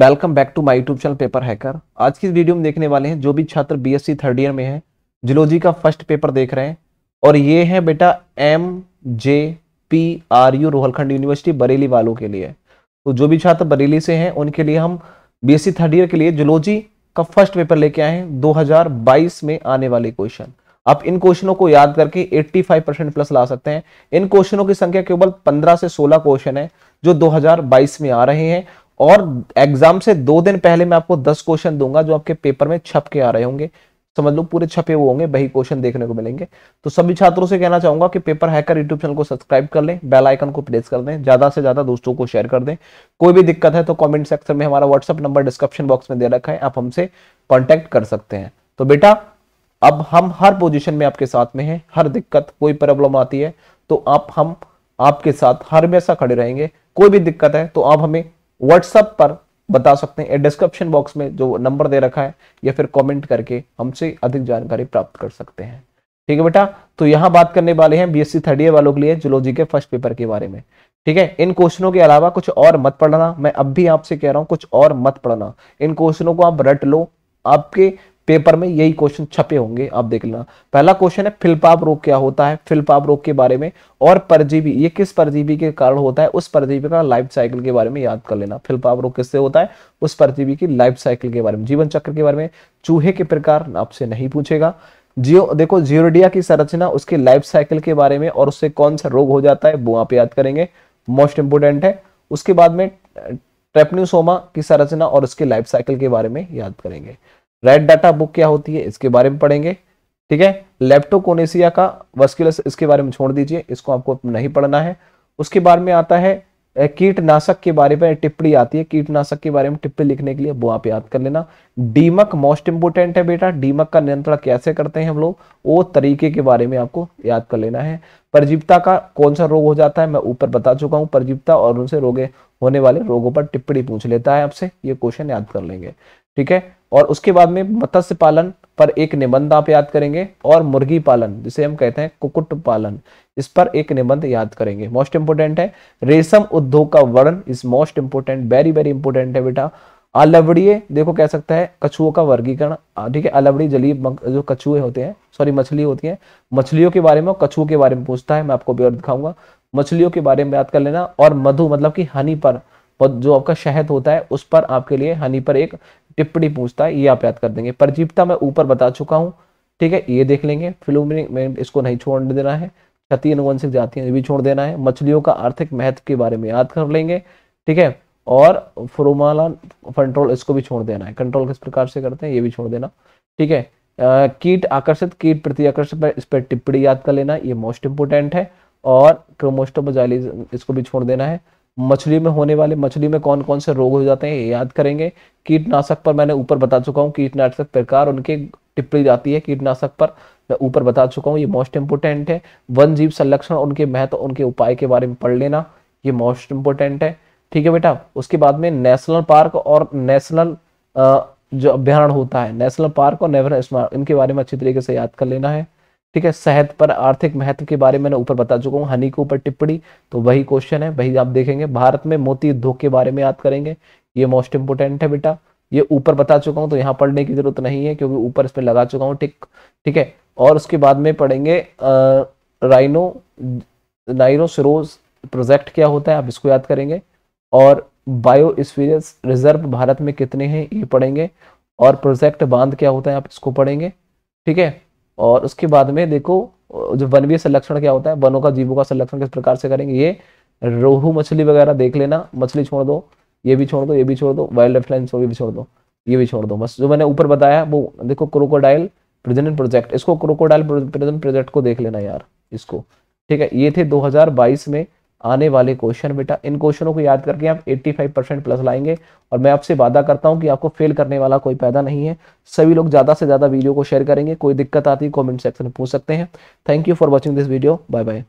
welcome back to my YouTube channel paper hacker आज की video में देखने वाले हैं जो भी छात्र बीएससी थर्ड ईयर में है जुलोजी का फर्स्ट पेपर देख रहे हैं और ये है बेटा M J P R U Rohilkhand university Bareilly वालों के लिए तो जो भी छात्र बरेली से हैं उनके लिए हम सी थर्ड ईयर के लिए जुलोजी का फर्स्ट पेपर लेके आए हैं दो में आने वाले क्वेश्चन आप इन क्वेश्चनों को याद करके 85 परसेंट प्लस ला सकते हैं इन क्वेश्चनों की संख्या केवल 15 से 16 क्वेश्चन है जो 2022 में आ रहे हैं और एग्जाम से दो दिन पहले मैं आपको दस क्वेश्चन दूंगा जो आपके पेपर में छप के आ रहे होंगे समझ लो पूरे छपे हुए होंगे वही क्वेश्चन देखने को मिलेंगे तो सभी छात्रों से कहना चाहूंगा कि पेपर हैकर यूट्यूब चैनल को सब्सक्राइब कर लें बेल आइकन को प्रेस कर दें ज्यादा से ज्यादा दोस्तों को शेयर कर दें कोई भी दिक्कत है तो कमेंट सेक्शन में हमारा व्हाट्सअप नंबर डिस्क्रिप्शन बॉक्स में दे रखा है आप हमसे कॉन्टेक्ट कर सकते हैं तो बेटा अब हम हर पोजिशन में आपके साथ में है हर दिक्कत कोई प्रॉब्लम आती है तो आप हम आपके साथ हर हमेशा खड़े रहेंगे कोई भी दिक्कत है तो आप हमें व्हाट्सएप पर बता सकते हैं डिस्क्रिप्शन बॉक्स में जो नंबर दे रखा है या फिर कमेंट करके हमसे अधिक जानकारी प्राप्त कर सकते हैं ठीक है बेटा तो यहाँ बात करने वाले हैं बीएससी थर्ड ईयर वालों के लिए जुलॉजी के फर्स्ट पेपर के बारे में ठीक है इन क्वेश्चनों के अलावा कुछ और मत पढ़ना मैं अब भी आपसे कह रहा हूँ कुछ और मत पढ़ना इन क्वेश्चनों को आप रट लो आपके पेपर में यही क्वेश्चन छपे होंगे आप देख लेना पहला क्वेश्चन है फिलपाप रोग क्या होता है फिलपाप रोग के बारे में और परजीवी ये किस परजीवी के कारण होता है उस परजीवी का लाइफ साइकिल के बारे में याद कर लेना फिलपाप रोग किससे होता है उस परजीवी की लाइफ साइकिल के बारे में जीवन चक्र के बारे में चूहे के प्रकार आपसे नहीं पूछेगा जियो देखो जियोडिया की संरचना उसके लाइफ साइकिल के बारे में और उससे कौन सा रोग हो जाता है वो आप याद करेंगे मोस्ट इंपोर्टेंट है उसके बाद में ट्रेपन्यूसोमा की संरचना और उसके लाइफ साइकिल के बारे में याद करेंगे रेड डाटा बुक क्या होती है इसके बारे में पढ़ेंगे ठीक है लेप्टोकोनेसिया का वस्कुलस इसके बारे में छोड़ दीजिए इसको आपको नहीं पढ़ना है उसके बारे में आता है कीटनाशक के बारे में टिप्पणी आती है कीटनाशक के बारे में टिप्पणी लिखने के लिए वो आप याद कर लेना डीमक मोस्ट इंपोर्टेंट है बेटा डीमक का नियंत्रण कैसे करते हैं हम लोग वो तरीके के बारे में आपको याद कर लेना है परजीवता का कौन सा रोग हो जाता है मैं ऊपर बता चुका हूँ परजीवता और उनसे रोगे होने वाले रोगों पर टिप्पणी पूछ लेता है आपसे ये क्वेश्चन याद कर लेंगे ठीक है और उसके बाद में मत्स्य पालन पर एक निबंध आप याद करेंगे और मुर्गी पालन जिसे हम कहते हैं कुकुट पालन इस पर एक निबंध याद करेंगे मोस्ट इंपोर्टेंट है रेशम उद्योग का वर्ण इस most important very very important है बेटा अलवड़ीय देखो कह सकता है कछुओं का वर्गीकरण हाँ, ठीक है अलवड़ी जलीय जो कछुए होते हैं सॉरी मछली होती है मछलियों के बारे में कछुओं के बारे में पूछता है मैं आपको भी दिखाऊंगा मछलियों के बारे में याद कर लेना और मधु मतलब कि हनी पर और जो आपका शहद होता है उस पर आपके लिए हनी पर एक टिप्पणी पूछता है ये आप याद कर देंगे परजीवता मैं ऊपर बता चुका हूँ ठीक है ये देख लेंगे फिलोमिनिक इसको नहीं छोड़ देना है क्षति अनुवंशिक जातियाँ भी छोड़ देना है मछलियों का आर्थिक महत्व के बारे में याद कर लेंगे ठीक है और फ्रोमाला कंट्रोल इसको भी छोड़ देना है कंट्रोल किस प्रकार से करते हैं ये भी छोड़ देना ठीक है कीट आकर्षित कीट प्रति आकर्षित पर इस पर टिप्पणी याद कर लेना ये मोस्ट इंपोर्टेंट है और क्रोमोस्टोमोजाइलिज इसको भी छोड़ देना है मछली में होने वाले मछली में कौन कौन से रोग हो जाते हैं ये याद करेंगे कीटनाशक पर मैंने ऊपर बता चुका हूँ कीटनाशक प्रकार उनके टिप्पणी जाती है कीटनाशक पर मैं ऊपर बता चुका हूँ ये मोस्ट इम्पोर्टेंट है वन जीव संरक्षण उनके महत्व उनके उपाय के बारे में पढ़ लेना ये मोस्ट इम्पोर्टेंट है ठीक है बेटा उसके बाद में नेशनल पार्क और नेशनल जो अभ्यारण होता है नेशनल पार्क और नेवर इनके बारे में अच्छी तरीके से याद कर लेना है ठीक है सेहत पर आर्थिक महत्व के बारे में मैं ऊपर बता चुका हूँ हनी के ऊपर टिप्पणी तो वही क्वेश्चन है वही आप देखेंगे भारत में मोती उद्योग के बारे में याद करेंगे ये मोस्ट इंपोर्टेंट है बेटा ये ऊपर बता चुका हूँ तो यहाँ पढ़ने की जरूरत नहीं है क्योंकि ऊपर इसमें लगा चुका हूँ टिक ठीक है और उसके बाद में पढ़ेंगे राइनो नाइनो सरोज प्रोजेक्ट क्या होता है आप इसको याद करेंगे और बायो स्पीरियस रिजर्व भारत में कितने हैं ये पढ़ेंगे और प्रोजेक्ट बांध क्या होता है आप इसको पढ़ेंगे ठीक है और उसके बाद में देखो जो वनवीय संरक्षण क्या होता है वनों का जीवों का संरक्षण किस प्रकार से करेंगे ये रोहू मछली वगैरह देख लेना मछली छोड़ दो ये भी छोड़ दो ये भी छोड़ दो वाइल्ड लाइफ लाइन भी छोड़ दो ये भी छोड़ दो बस जो मैंने ऊपर बताया वो देखो क्रोकोडाइल प्रजनन प्रोजेक्ट इसको क्रोकोडाइल प्रजनन प्रोजेक्ट को देख लेना यार इसको ठीक है ये थे 2022 में आने वाले क्वेश्चन बेटा इन क्वेश्चनों को याद करके आप 85 परसेंट प्लस लाएंगे और मैं आपसे वादा करता हूं कि आपको फेल करने वाला कोई पैदा नहीं है सभी लोग ज़्यादा से ज़्यादा वीडियो को शेयर करेंगे कोई दिक्कत आती है कॉमेंट सेक्शन में पूछ सकते हैं thank you for watching this video bye bye